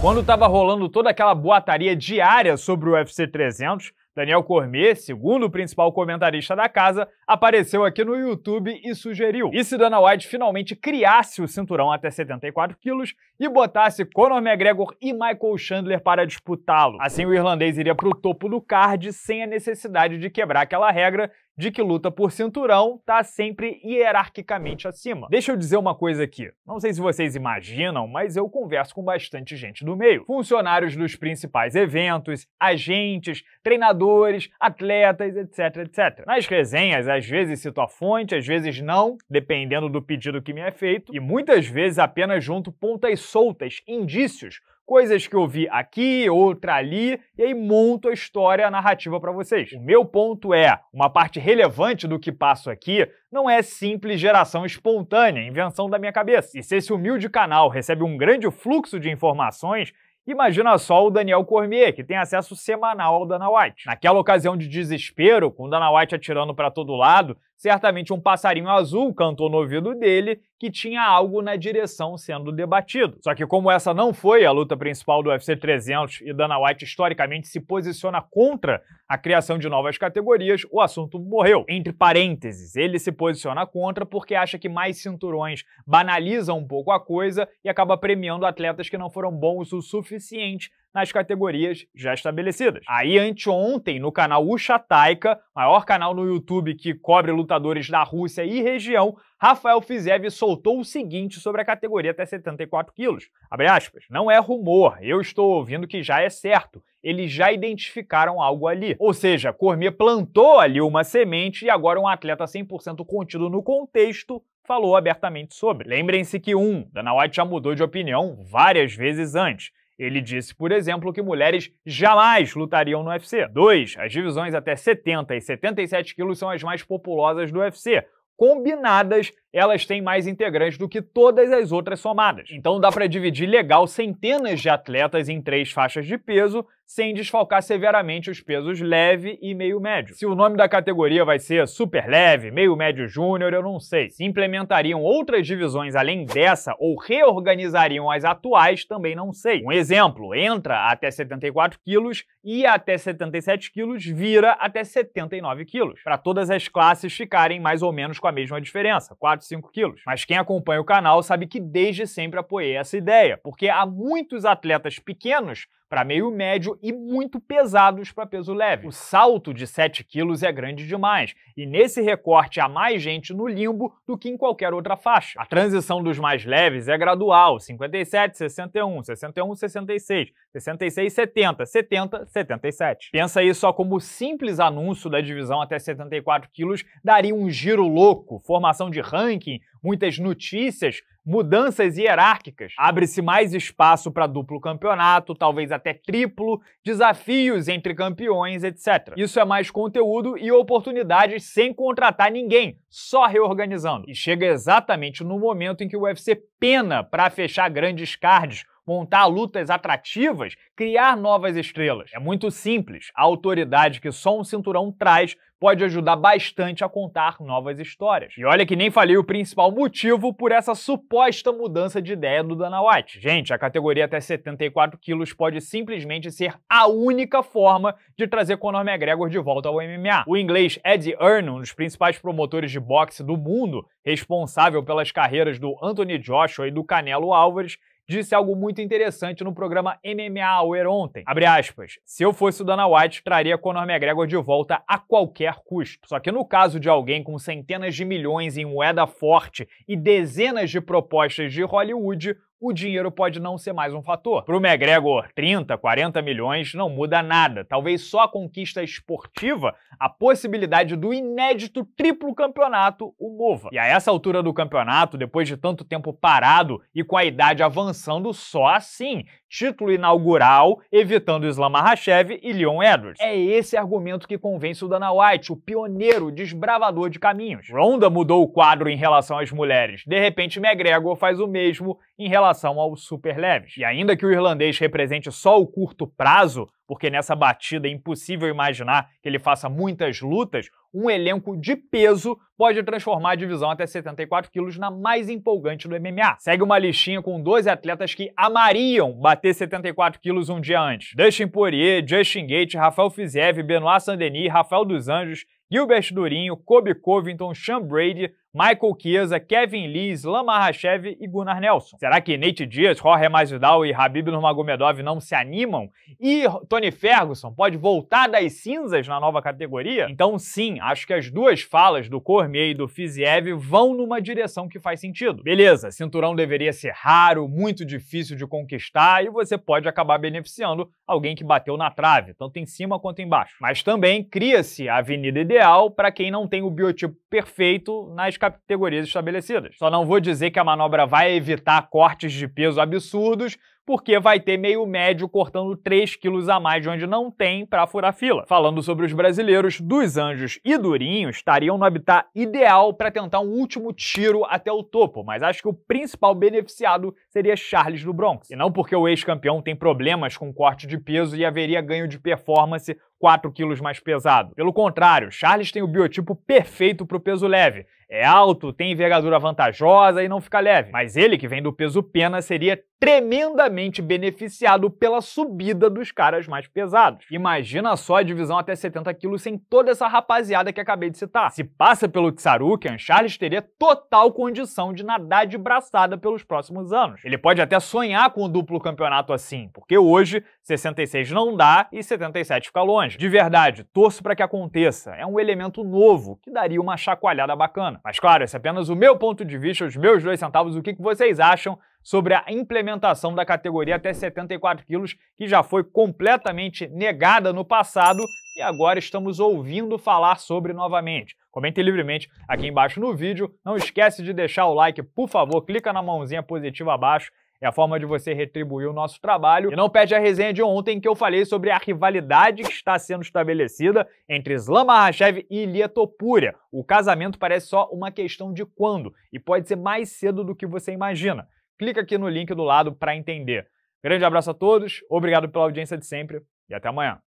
Quando estava rolando toda aquela boataria diária sobre o UFC 300, Daniel Cormier, segundo o principal comentarista da casa, apareceu aqui no YouTube e sugeriu: e se Dana White finalmente criasse o cinturão até 74 quilos e botasse Conor McGregor e Michael Chandler para disputá-lo? Assim, o irlandês iria para o topo do card sem a necessidade de quebrar aquela regra de que luta por cinturão está sempre hierarquicamente acima. Deixa eu dizer uma coisa aqui. Não sei se vocês imaginam, mas eu converso com bastante gente do meio. Funcionários dos principais eventos, agentes, treinadores jogadores, atletas, etc, etc. Nas resenhas, às vezes cito a fonte, às vezes não, dependendo do pedido que me é feito, e muitas vezes apenas junto pontas soltas, indícios, coisas que eu vi aqui, outra ali, e aí monto a história, a narrativa para vocês. O meu ponto é, uma parte relevante do que passo aqui não é simples geração espontânea, invenção da minha cabeça. E se esse humilde canal recebe um grande fluxo de informações, Imagina só o Daniel Cormier, que tem acesso semanal ao Dana White. Naquela ocasião de desespero, com o Dana White atirando para todo lado, Certamente um passarinho azul cantou no ouvido dele que tinha algo na direção sendo debatido. Só que como essa não foi a luta principal do UFC 300 e Dana White historicamente se posiciona contra a criação de novas categorias, o assunto morreu. Entre parênteses, ele se posiciona contra porque acha que mais cinturões banalizam um pouco a coisa e acaba premiando atletas que não foram bons o suficiente nas categorias já estabelecidas. Aí, anteontem, no canal Uchataika, maior canal no YouTube que cobre lutadores da Rússia e região, Rafael Fizev soltou o seguinte sobre a categoria até 74 quilos. Abre aspas. Não é rumor, eu estou ouvindo que já é certo. Eles já identificaram algo ali. Ou seja, Cormier plantou ali uma semente e agora um atleta 100% contido no contexto falou abertamente sobre. Lembrem-se que um, Dana White já mudou de opinião várias vezes antes. Ele disse, por exemplo, que mulheres jamais lutariam no UFC. 2. As divisões até 70 e 77 quilos são as mais populosas do UFC, combinadas elas têm mais integrantes do que todas as outras somadas. Então dá para dividir legal centenas de atletas em três faixas de peso, sem desfalcar severamente os pesos leve e meio médio. Se o nome da categoria vai ser super leve, meio médio júnior, eu não sei. Se implementariam outras divisões além dessa ou reorganizariam as atuais, também não sei. Um exemplo, entra até 74 quilos e até 77 quilos vira até 79 quilos, para todas as classes ficarem mais ou menos com a mesma diferença, 4, 5 quilos. Mas quem acompanha o canal sabe que desde sempre apoiei essa ideia, porque há muitos atletas pequenos para meio médio e muito pesados para peso leve. O salto de 7 quilos é grande demais, e nesse recorte há mais gente no limbo do que em qualquer outra faixa. A transição dos mais leves é gradual, 57, 61, 61, 66, 66, 70, 70, 77. Pensa aí só como o simples anúncio da divisão até 74 quilos daria um giro louco, formação de ranking, muitas notícias, mudanças hierárquicas. Abre-se mais espaço para duplo campeonato, talvez até triplo, desafios entre campeões, etc. Isso é mais conteúdo e oportunidades sem contratar ninguém, só reorganizando. E chega exatamente no momento em que o UFC pena para fechar grandes cards montar lutas atrativas, criar novas estrelas. É muito simples. A autoridade que só um cinturão traz pode ajudar bastante a contar novas histórias. E olha que nem falei o principal motivo por essa suposta mudança de ideia do Dana White. Gente, a categoria até 74 quilos pode simplesmente ser a única forma de trazer Conor McGregor de volta ao MMA. O inglês Eddie Earn, um dos principais promotores de boxe do mundo, responsável pelas carreiras do Anthony Joshua e do Canelo Álvares, disse algo muito interessante no programa MMA Hour ontem. Abre aspas. Se eu fosse o Dana White, traria Conor McGregor de volta a qualquer custo. Só que no caso de alguém com centenas de milhões em moeda forte e dezenas de propostas de Hollywood, o dinheiro pode não ser mais um fator. Para o McGregor, 30, 40 milhões não muda nada. Talvez só a conquista esportiva, a possibilidade do inédito triplo campeonato o mova. E a essa altura do campeonato, depois de tanto tempo parado e com a idade avançando, só assim título inaugural, evitando Islam Makhachev e Leon Edwards. É esse argumento que convence o Dana White, o pioneiro desbravador de caminhos. Ronda mudou o quadro em relação às mulheres. De repente, McGregor faz o mesmo em relação aos super leves. E ainda que o irlandês represente só o curto prazo, porque nessa batida é impossível imaginar que ele faça muitas lutas, um elenco de peso pode transformar a divisão até 74 quilos na mais empolgante do MMA. Segue uma listinha com 12 atletas que amariam bater 74 quilos um dia antes. Dustin Poirier, Justin Gate, Rafael Fiziev, Benoit Saint-Denis, Rafael dos Anjos, Gilbert Durinho, Kobe Covington, Sean Brady, Michael Chiesa, Kevin Lees, Lamar Hachev e Gunnar Nelson. Será que Nate Diaz, Jorge Masvidal e Habib Nurmagomedov não se animam? E Tony Ferguson pode voltar das cinzas na nova categoria? Então sim, acho que as duas falas do Cormier e do Fiziev vão numa direção que faz sentido. Beleza, cinturão deveria ser raro, muito difícil de conquistar e você pode acabar beneficiando alguém que bateu na trave, tanto em cima quanto embaixo. Mas também cria-se a avenida ideal para quem não tem o biotipo perfeito nas categorias estabelecidas. Só não vou dizer que a manobra vai evitar cortes de peso absurdos, porque vai ter meio médio cortando 3 quilos a mais de onde não tem para furar fila. Falando sobre os brasileiros, dos Anjos e Durinho estariam no habitat ideal para tentar um último tiro até o topo, mas acho que o principal beneficiado seria Charles do Bronx. E não porque o ex-campeão tem problemas com corte de peso e haveria ganho de performance 4 quilos mais pesado. Pelo contrário, Charles tem o biotipo perfeito para o peso leve é alto, tem envergadura vantajosa e não fica leve. Mas ele, que vem do peso pena, seria tremendamente beneficiado pela subida dos caras mais pesados. Imagina só a divisão até 70 quilos sem toda essa rapaziada que acabei de citar. Se passa pelo Tsarukian, Charles teria total condição de nadar de braçada pelos próximos anos. Ele pode até sonhar com o um duplo campeonato assim, porque hoje 66 não dá e 77 fica longe. De verdade, torço para que aconteça. É um elemento novo que daria uma chacoalhada bacana. Mas claro, esse é apenas o meu ponto de vista, os meus dois centavos, o que vocês acham? sobre a implementação da categoria até 74 quilos, que já foi completamente negada no passado e agora estamos ouvindo falar sobre novamente. Comente livremente aqui embaixo no vídeo. Não esquece de deixar o like, por favor, clica na mãozinha positiva abaixo. É a forma de você retribuir o nosso trabalho. E não perde a resenha de ontem que eu falei sobre a rivalidade que está sendo estabelecida entre Islam Mahashev e Ilia Topuria. O casamento parece só uma questão de quando e pode ser mais cedo do que você imagina clica aqui no link do lado para entender. Grande abraço a todos, obrigado pela audiência de sempre e até amanhã.